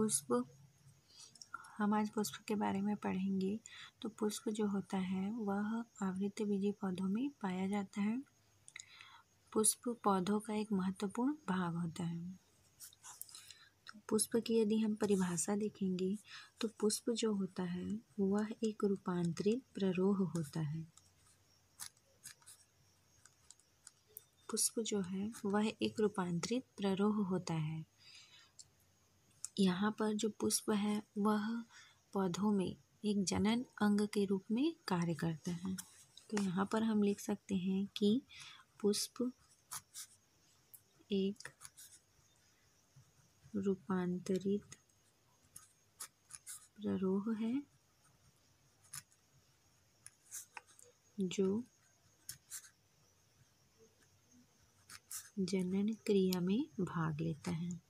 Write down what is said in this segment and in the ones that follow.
पुष्प हम आज पुष्प के बारे में पढ़ेंगे तो पुष्प जो होता है वह आवृत्त बीजी पौधों में पाया जाता है पुष्प पौधों का एक महत्वपूर्ण भाग होता है तो पुष्प की यदि हम परिभाषा देखेंगे तो पुष्प जो होता है वह एक रूपांतरित प्ररोह होता है पुष्प जो है वह एक रूपांतरित प्ररोह होता है यहाँ पर जो पुष्प है वह पौधों में एक जनन अंग के रूप में कार्य करते हैं तो यहाँ पर हम लिख सकते हैं कि पुष्प एक रूपांतरित प्ररोह है जो जनन क्रिया में भाग लेता है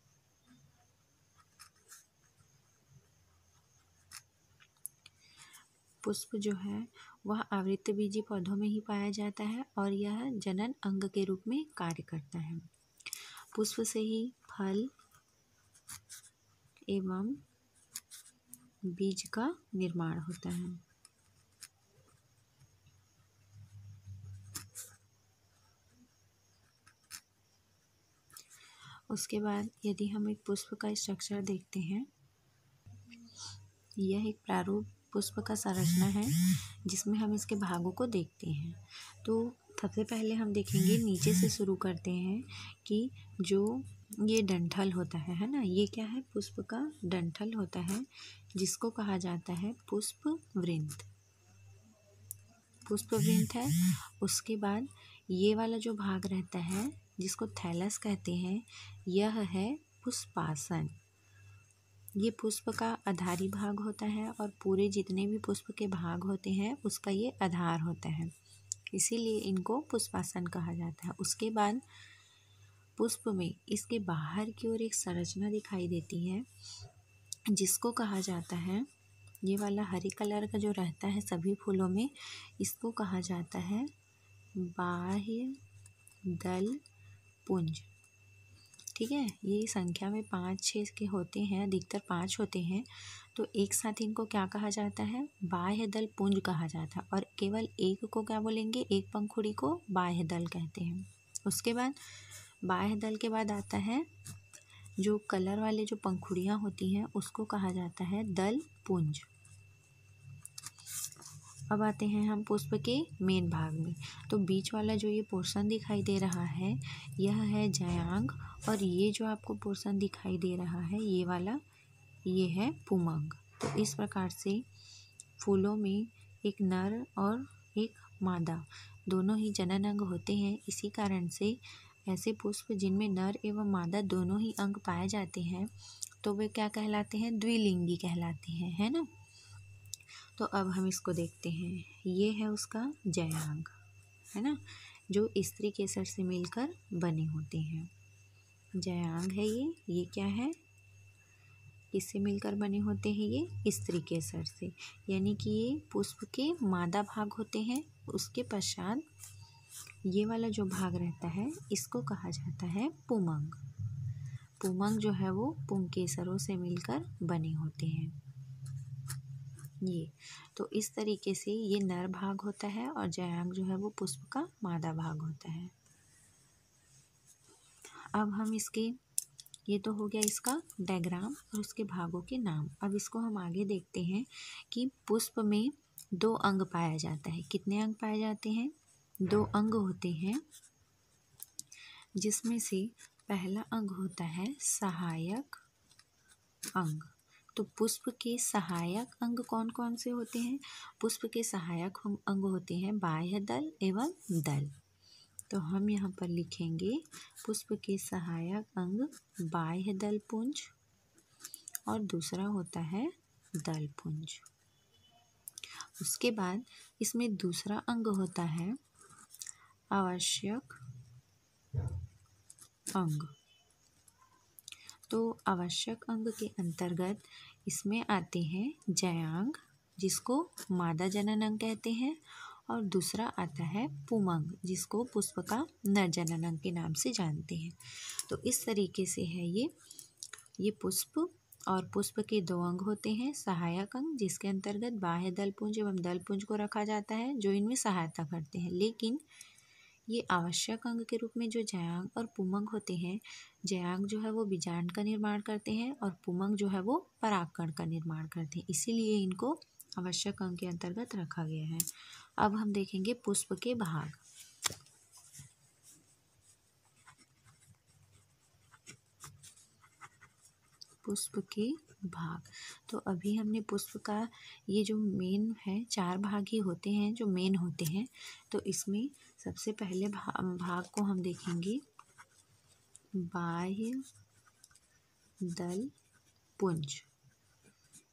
पुष्प जो है वह बीजी पौधों में ही पाया जाता है और यह जनन अंग के रूप में कार्य करता है पुष्प से ही फल एवं बीज का निर्माण होता है उसके बाद यदि हम एक पुष्प का स्ट्रक्चर देखते हैं यह एक प्रारूप पुष्प का संरचना है जिसमें हम इसके भागों को देखते हैं तो सबसे पहले हम देखेंगे नीचे से शुरू करते हैं कि जो ये डंठल होता है है ना ये क्या है पुष्प का डंठल होता है जिसको कहा जाता है पुष्प वृंत पुष्प वृंत है उसके बाद ये वाला जो भाग रहता है जिसको थैलस कहते हैं यह है पुष्पासन ये पुष्प का आधारी भाग होता है और पूरे जितने भी पुष्प के भाग होते हैं उसका ये आधार होता है इसीलिए इनको पुष्पासन कहा जाता है उसके बाद पुष्प में इसके बाहर की ओर एक संरचना दिखाई देती है जिसको कहा जाता है ये वाला हरे कलर का जो रहता है सभी फूलों में इसको कहा जाता है बाह्य दल पुंज ठीक है ये संख्या में पाँच छः के होते हैं अधिकतर पाँच होते हैं तो एक साथ इनको क्या कहा जाता है बाह्य दल पुंज कहा जाता है और केवल एक को क्या बोलेंगे एक पंखुड़ी को बाह्य दल कहते हैं उसके बाद बाह्य दल के बाद आता है जो कलर वाले जो पंखुड़ियाँ होती हैं उसको कहा जाता है दल पुंज अब आते हैं हम पुष्प के मेन भाग में तो बीच वाला जो ये पोर्शन दिखाई दे रहा है यह है जयांग और ये जो आपको पोर्शन दिखाई दे रहा है ये वाला ये है पुमंग तो इस प्रकार से फूलों में एक नर और एक मादा दोनों ही जनन अंग होते हैं इसी कारण से ऐसे पुष्प जिनमें नर एवं मादा दोनों ही अंग पाए जाते हैं तो वे क्या कहलाते हैं द्विलिंगी कहलाते हैं है ना तो अब हम इसको देखते हैं ये है उसका जयांग है ना जो स्त्री केसर से मिलकर बने होते हैं जयांग है ये ये क्या है किससे मिलकर बने होते हैं ये स्त्री केसर से यानी कि ये पुष्प के मादा भाग होते हैं उसके पश्चात ये वाला जो भाग रहता है इसको कहा जाता है पुमंग पुमंग जो है वो केसरों से मिलकर बने होते हैं ये तो इस तरीके से ये नर भाग होता है और जयांग जो है वो पुष्प का मादा भाग होता है अब हम इसके ये तो हो गया इसका डायग्राम और उसके भागों के नाम अब इसको हम आगे देखते हैं कि पुष्प में दो अंग पाया जाता है कितने अंग पाए जाते हैं दो अंग होते हैं जिसमें से पहला अंग होता है सहायक अंग तो पुष्प के सहायक अंग कौन कौन से होते हैं पुष्प के सहायक अंग होते हैं बाह्य दल एवं दल तो हम यहाँ पर लिखेंगे पुष्प के सहायक अंग बाह्य दल पुंज और दूसरा होता है दल पुंज उसके बाद इसमें दूसरा अंग होता है आवश्यक अंग तो आवश्यक अंग के अंतर्गत इसमें आते हैं जयांग जिसको मादा जनन अंग कहते हैं और दूसरा आता है पुमंग जिसको पुष्प का नर जनन अंग के नाम से जानते हैं तो इस तरीके से है ये ये पुष्प और पुष्प के दो अंग होते हैं सहायक अंग जिसके अंतर्गत बाह्य दलपुंज एवं दलपुंज को रखा जाता है जो इनमें सहायता करते हैं लेकिन ये आवश्यक अंग के रूप में जो जयांग और पुमंग होते हैं जयांग जो है वो बीजाण का निर्माण करते हैं और पुमंग जो है वो परागकण का निर्माण करते हैं इसीलिए इनको आवश्यक अंग के अंतर्गत रखा गया है अब हम देखेंगे पुष्प के भाग पुष्प के भाग तो अभी हमने पुष्प का ये जो मेन है चार भाग ही होते हैं जो मेन होते हैं तो इसमें सबसे पहले भा, भाग को हम देखेंगे बाह्य दल पुंज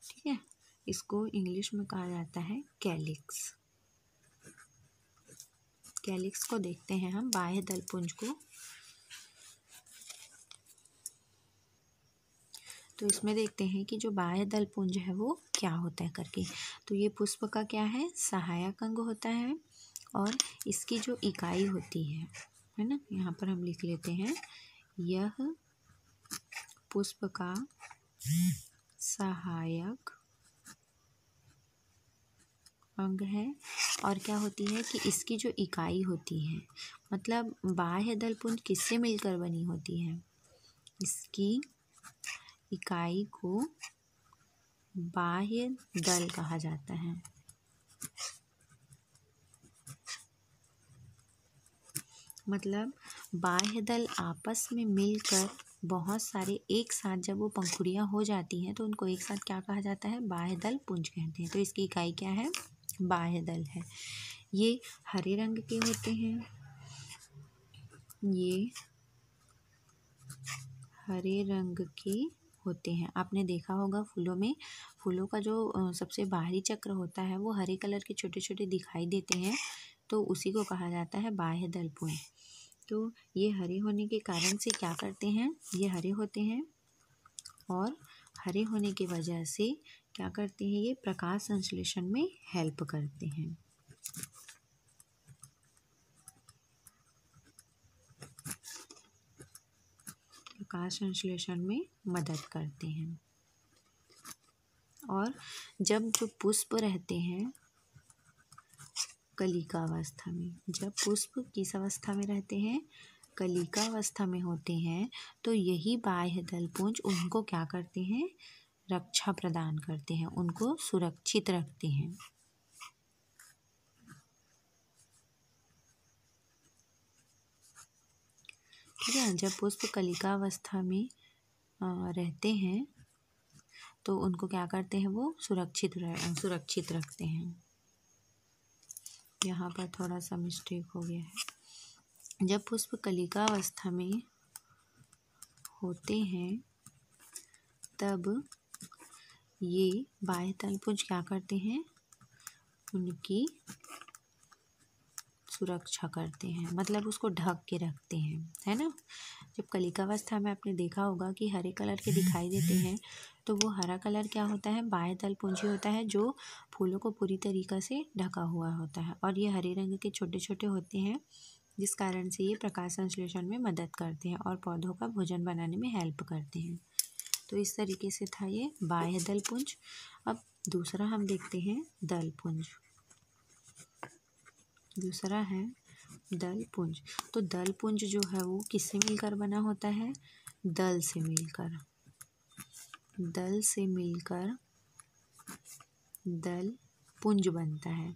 ठीक है इसको इंग्लिश में कहा जाता है कैलिक्स कैलिक्स को देखते हैं हम बाह्य दलपुंज को तो इसमें देखते हैं कि जो बाह्य दल पुंज है वो क्या होता है करके तो ये पुष्प का क्या है सहायक अंग होता है और इसकी जो इकाई होती है है ना यहाँ पर हम लिख लेते हैं यह पुष्प का सहायक अंग है और क्या होती है कि इसकी जो इकाई होती है मतलब बाह्य दलपुंज किससे मिलकर बनी होती है इसकी इकाई को बाह्य दल कहा जाता है मतलब बाह्य दल आपस में मिलकर बहुत सारे एक साथ जब वो पंखुड़ियाँ हो जाती हैं तो उनको एक साथ क्या कहा जाता है बाह्य दल पुंज कहते हैं तो इसकी इकाई क्या है बाह्य दल है ये हरे रंग के होते हैं ये हरे रंग के होते हैं आपने देखा होगा फूलों में फूलों का जो सबसे बाहरी चक्र होता है वो हरे कलर के छोटे छोटे दिखाई देते हैं तो उसी को कहा जाता है बाह्य दलपुएँ तो ये हरे होने के कारण से क्या करते हैं ये हरे होते हैं और हरे होने की वजह से क्या करते हैं ये प्रकाश संश्लेषण में हेल्प करते हैं प्रकाश संश्लेषण में मदद करते हैं और जब जो पुष्प रहते हैं कलिका अवस्था में जब पुष्प किस अवस्था में रहते हैं कलिका अवस्था में होते हैं तो यही बाह्य दलपुंज उनको क्या करते हैं रक्षा प्रदान करते हैं उनको सुरक्षित रखते हैं ठीक है जब पुष्प कलिका अवस्था में रहते हैं तो उनको क्या करते हैं वो सुरक्षित रह सुरक्षित रखते हैं यहाँ पर थोड़ा सा मिस्टेक हो गया है जब पुष्प कलिका अवस्था में होते हैं तब ये बाह्य तलपुंज क्या करते हैं उनकी सुरक्षा करते हैं मतलब उसको ढक के रखते हैं है ना जब कलिकावस्था में आपने देखा होगा कि हरे कलर के दिखाई देते हैं तो वो हरा कलर क्या होता है बाह्य तल पूंजी होता है जो फूलों को पूरी तरीक़ा से ढका हुआ होता है और ये हरे रंग के छोटे छोटे होते हैं जिस कारण से ये प्रकाश संश्लेषण में मदद करते हैं और पौधों का भोजन बनाने में हेल्प करते हैं तो इस तरीके से था ये बाह्य दलपुंज अब दूसरा हम देखते हैं दलपुंज दूसरा है दल पुंज तो दल पुंज जो है वो किससे मिलकर बना होता है दल से मिलकर दल से मिलकर दल पुंज बनता है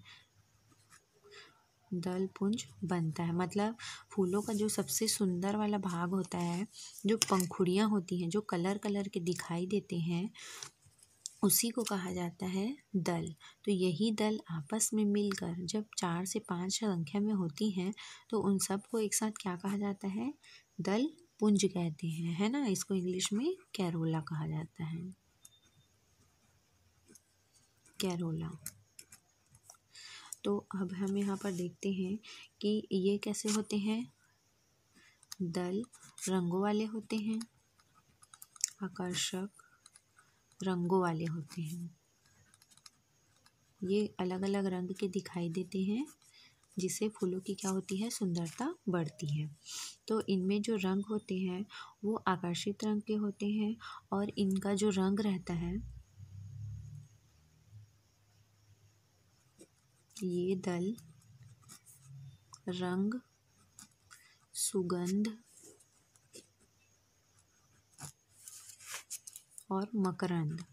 दल पुंज बनता है मतलब फूलों का जो सबसे सुंदर वाला भाग होता है जो पंखुड़ियाँ होती हैं जो कलर कलर के दिखाई देते हैं उसी को कहा जाता है दल तो यही दल आपस में मिलकर जब चार से पाँच संख्या में होती हैं तो उन सब को एक साथ क्या कहा जाता है दल पुंज कहते हैं है ना इसको इंग्लिश में कैरोला कहा जाता है कैरोला तो अब हम यहाँ पर देखते हैं कि ये कैसे होते हैं दल रंगों वाले होते हैं आकर्षक रंगों वाले होते हैं ये अलग अलग रंग के दिखाई देते हैं जिससे फूलों की क्या होती है सुंदरता बढ़ती है तो इनमें जो रंग होते हैं वो आकर्षित रंग के होते हैं और इनका जो रंग रहता है ये दल रंग सुगंध और मकरंद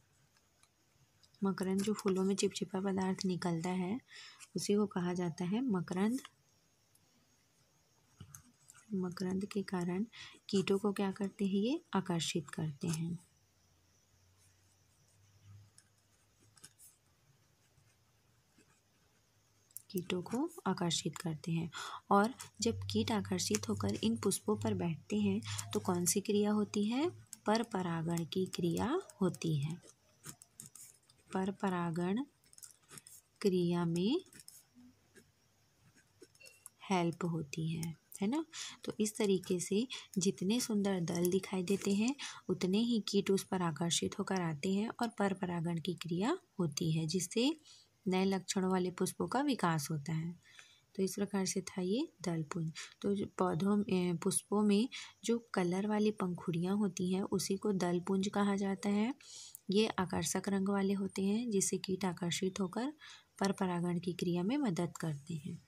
मकरंद जो फूलों में चिपचिपा पदार्थ निकलता है उसी को कहा जाता है मकरंद मकरंद के कारण कीटों को क्या करते हैं ये आकर्षित करते हैं कीटों को आकर्षित करते हैं और जब कीट आकर्षित होकर इन पुष्पों पर बैठते हैं तो कौन सी क्रिया होती है पर परागण की क्रिया होती है पर परागण क्रिया में हेल्प होती है है ना तो इस तरीके से जितने सुंदर दल दिखाई देते हैं उतने ही कीट उस पर आकर्षित होकर आते हैं और पर परागण की क्रिया होती है जिससे नए लक्षणों वाले पुष्पों का विकास होता है तो इस प्रकार से था ये दलपुंज तो पौधों में पुष्पों में जो कलर वाली पंखुड़ियाँ होती हैं उसी को दलपुंज कहा जाता है ये आकर्षक रंग वाले होते हैं जिससे कीट आकर्षित होकर पर परागण की क्रिया में मदद करते हैं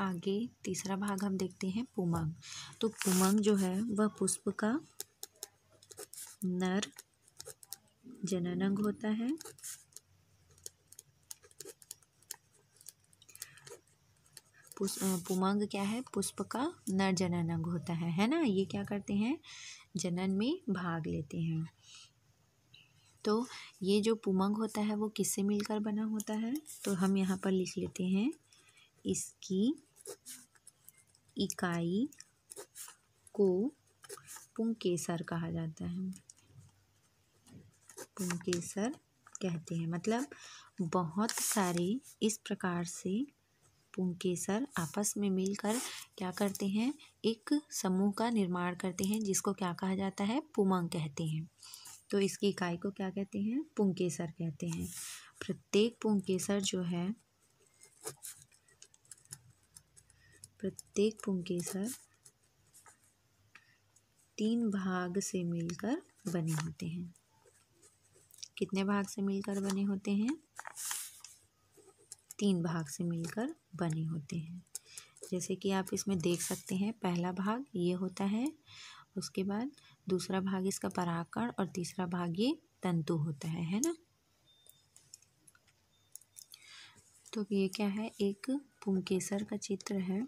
आगे तीसरा भाग हम देखते हैं पुमंग तो पुमंग जो है वह पुष्प का नर जननंग होता है पुष पुमंग क्या है पुष्प का नर जनन अंग होता है है ना ये क्या करते हैं जनन में भाग लेते हैं तो ये जो पुमंग होता है वो किससे मिलकर बना होता है तो हम यहाँ पर लिख लेते हैं इसकी इकाई को पुंकेसर कहा जाता है पुंकेसर कहते हैं मतलब बहुत सारे इस प्रकार से पुंकेसर आपस में मिलकर क्या करते हैं एक समूह का निर्माण करते हैं जिसको क्या कहा जाता है पुमंग कहते हैं तो इसकी इकाई को क्या कहते हैं पुंकेसर कहते हैं प्रत्येक पुंकेसर जो है प्रत्येक पुंकेसर तीन भाग से मिलकर बने होते हैं कितने भाग से मिलकर बने होते हैं तीन भाग से मिलकर बने होते हैं जैसे कि आप इसमें देख सकते हैं पहला भाग ये होता है उसके बाद दूसरा भाग इसका पराकण और तीसरा भाग ये तंतु होता है है ना तो ये क्या है एक पुंकेसर का चित्र है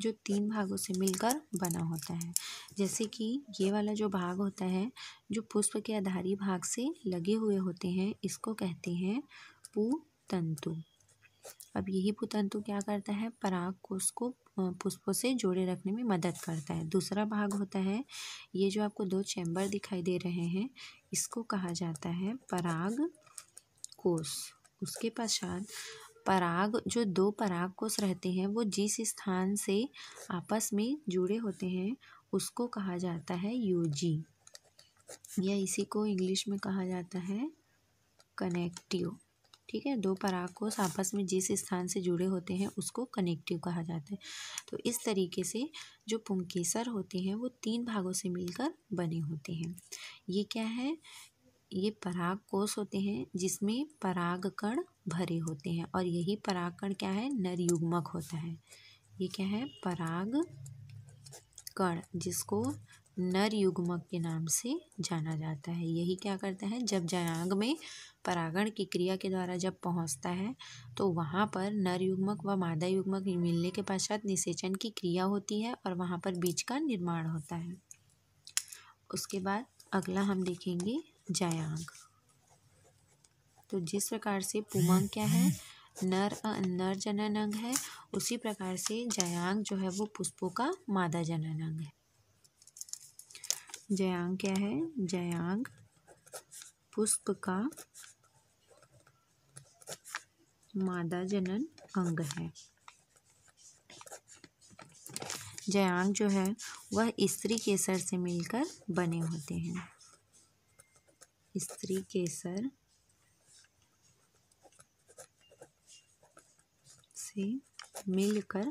जो तीन भागों से मिलकर बना होता है जैसे कि ये वाला जो भाग होता है जो पुष्प के आधारी भाग से लगे हुए होते हैं इसको कहते हैं पू तंतु अब यही भूतंतु क्या करता है पराग कोष को पुष्पों से जोड़े रखने में मदद करता है दूसरा भाग होता है ये जो आपको दो चैम्बर दिखाई दे रहे हैं इसको कहा जाता है पराग कोष उसके पश्चात पराग जो दो पराग कोष रहते हैं वो जिस स्थान से आपस में जुड़े होते हैं उसको कहा जाता है यूजी या इसी को इंग्लिश में कहा जाता है कनेक्टिव ठीक है दो पराकोस आपस में जिस स्थान से जुड़े होते हैं उसको कनेक्टिव कहा जाता है तो इस तरीके से जो पुंकेसर होते हैं वो तीन भागों से मिलकर बने होते हैं ये क्या है ये पराग कोष होते हैं जिसमें पराग कण भरे होते हैं और यही पराग कण क्या है नरयुग्मक होता है ये क्या है पराग कण जिसको नरयुग्मक के नाम से जाना जाता है यही क्या करता है जब जयांग में परागण की क्रिया के द्वारा जब पहुंचता है तो वहाँ पर नर युग्मक व मादा युग्मक मिलने के पश्चात निषेचन की क्रिया होती है और वहाँ पर बीज का निर्माण होता है उसके बाद अगला हम देखेंगे जायांग तो जिस प्रकार से पुमंग क्या है नर नर जनन अंग है उसी प्रकार से जयांग जो है वो पुष्पों का मादा जनन अंग है जयांग क्या है जयांग पुष्प का मादा जनन अंग है जयांग जो है वह स्त्री केसर से मिलकर बने होते हैं स्त्री केसर से मिलकर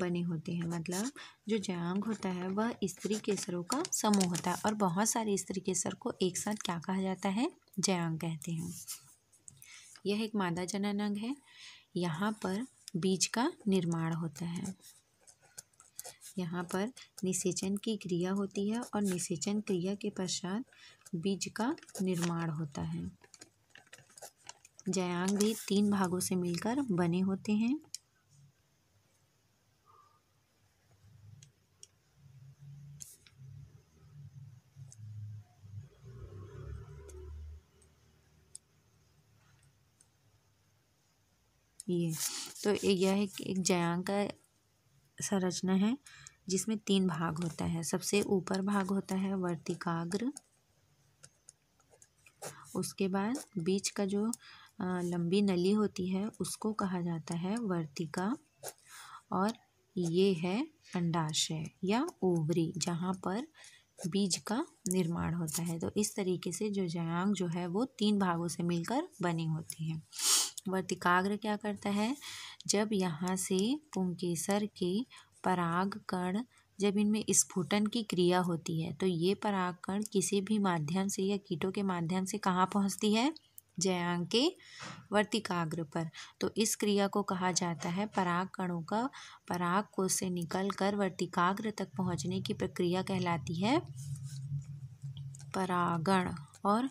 बने होते हैं मतलब जो जयांग होता है वह स्त्री केसरों का समूह होता है और बहुत सारे स्त्री केसर को एक साथ क्या कहा जाता है जयांग कहते हैं यह एक मादा अंग है यहाँ पर बीज का निर्माण होता है यहाँ पर निषेचन की क्रिया होती है और निषेचन क्रिया के पश्चात बीज का निर्माण होता है जयांग भी तीन भागों से मिलकर बने होते हैं ही है तो यह एक, एक जयांग का संरचना है जिसमें तीन भाग होता है सबसे ऊपर भाग होता है वर्तिकाग्र उसके बाद बीच का जो लंबी नली होती है उसको कहा जाता है वर्तिका और ये है अंडाशय या ओवरी जहाँ पर बीज का निर्माण होता है तो इस तरीके से जो जयांग जो है वो तीन भागों से मिलकर बनी होती है वर्तिकाग्र क्या करता है जब यहाँ से पुंकेसर के पराग कण जब इनमें स्फुटन की क्रिया होती है तो ये पराग कण किसी भी माध्यम से या कीटों के माध्यम से कहाँ पहुँचती है जयांग के वर्तिकाग्र पर तो इस क्रिया को कहा जाता है पराग कणों का पराग को से निकल कर वर्तिकाग्र तक पहुँचने की प्रक्रिया कहलाती है परागण और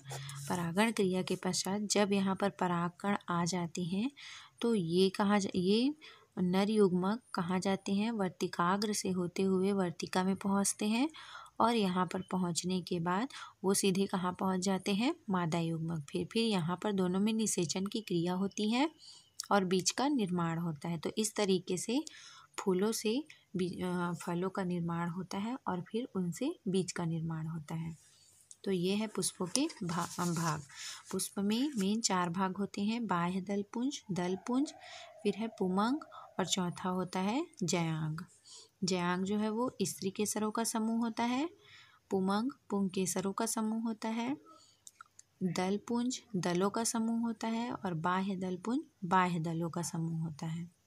परागण क्रिया के पश्चात जब यहाँ पर परागण आ जाते हैं तो ये कहा जा ये नर युग्मक कहाँ जाते हैं वर्तिकाग्र से होते हुए वर्तिका में पहुँचते हैं और यहाँ पर पहुँचने के बाद वो सीधे कहाँ पहुँच जाते हैं मादा युग्मक फिर फिर यहाँ पर दोनों में निषेचन की क्रिया होती है और बीज का निर्माण होता है तो इस तरीके से फूलों से फलों का निर्माण होता है और फिर उनसे बीज का निर्माण होता है तो ये है पुष्पों के भा, भाग पुष्प में मेन चार भाग होते हैं बाह्य दलपुंज दलपुंज फिर है पुमंग और चौथा होता है जयांग जयांग जो है वो स्त्री केसरों का समूह होता है पुमंग पुंग केसरों का समूह होता है दलपुंज दलों का समूह होता है और बाह्य दलपुंज बाह्य दलों का समूह होता है